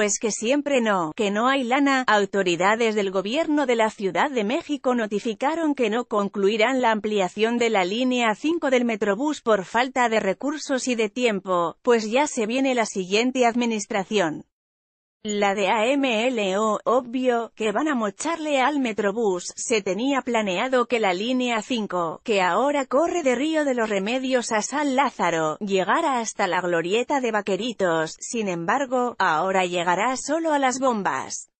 Pues que siempre no, que no hay lana. Autoridades del gobierno de la Ciudad de México notificaron que no concluirán la ampliación de la línea 5 del Metrobús por falta de recursos y de tiempo, pues ya se viene la siguiente administración. La de AMLO, obvio, que van a mocharle al Metrobús, se tenía planeado que la línea 5, que ahora corre de Río de los Remedios a San Lázaro, llegara hasta la glorieta de Vaqueritos, sin embargo, ahora llegará solo a las bombas.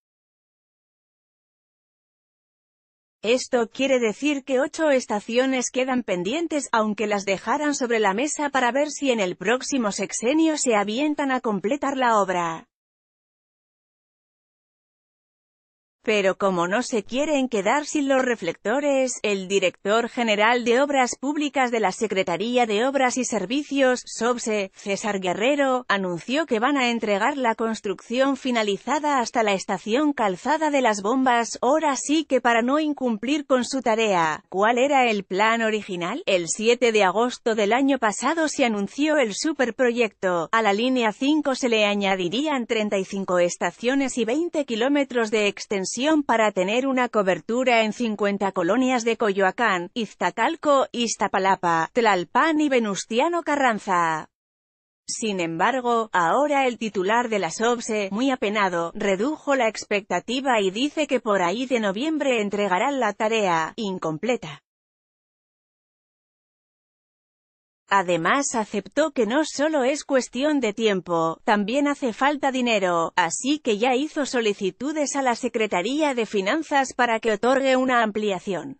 Esto quiere decir que ocho estaciones quedan pendientes aunque las dejaran sobre la mesa para ver si en el próximo sexenio se avientan a completar la obra. Pero como no se quieren quedar sin los reflectores, el director general de Obras Públicas de la Secretaría de Obras y Servicios, SOBSE, César Guerrero, anunció que van a entregar la construcción finalizada hasta la estación calzada de las bombas, ahora sí que para no incumplir con su tarea. ¿Cuál era el plan original? El 7 de agosto del año pasado se anunció el superproyecto. A la línea 5 se le añadirían 35 estaciones y 20 kilómetros de extensión para tener una cobertura en 50 colonias de Coyoacán, Iztacalco, Iztapalapa, Tlalpan y Venustiano Carranza. Sin embargo, ahora el titular de la SOBSE, muy apenado, redujo la expectativa y dice que por ahí de noviembre entregarán la tarea, incompleta. Además aceptó que no solo es cuestión de tiempo, también hace falta dinero, así que ya hizo solicitudes a la Secretaría de Finanzas para que otorgue una ampliación.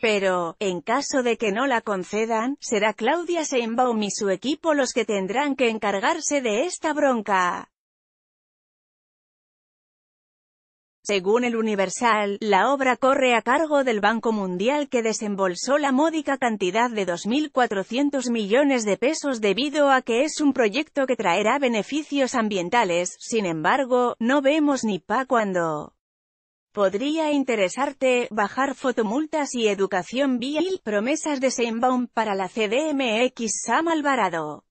Pero, en caso de que no la concedan, será Claudia Seinbaum y su equipo los que tendrán que encargarse de esta bronca. Según el Universal, la obra corre a cargo del Banco Mundial que desembolsó la módica cantidad de 2.400 millones de pesos debido a que es un proyecto que traerá beneficios ambientales, sin embargo, no vemos ni pa cuando. Podría interesarte, bajar fotomultas y educación vía promesas de Seinbaum para la CDMX Sam Alvarado.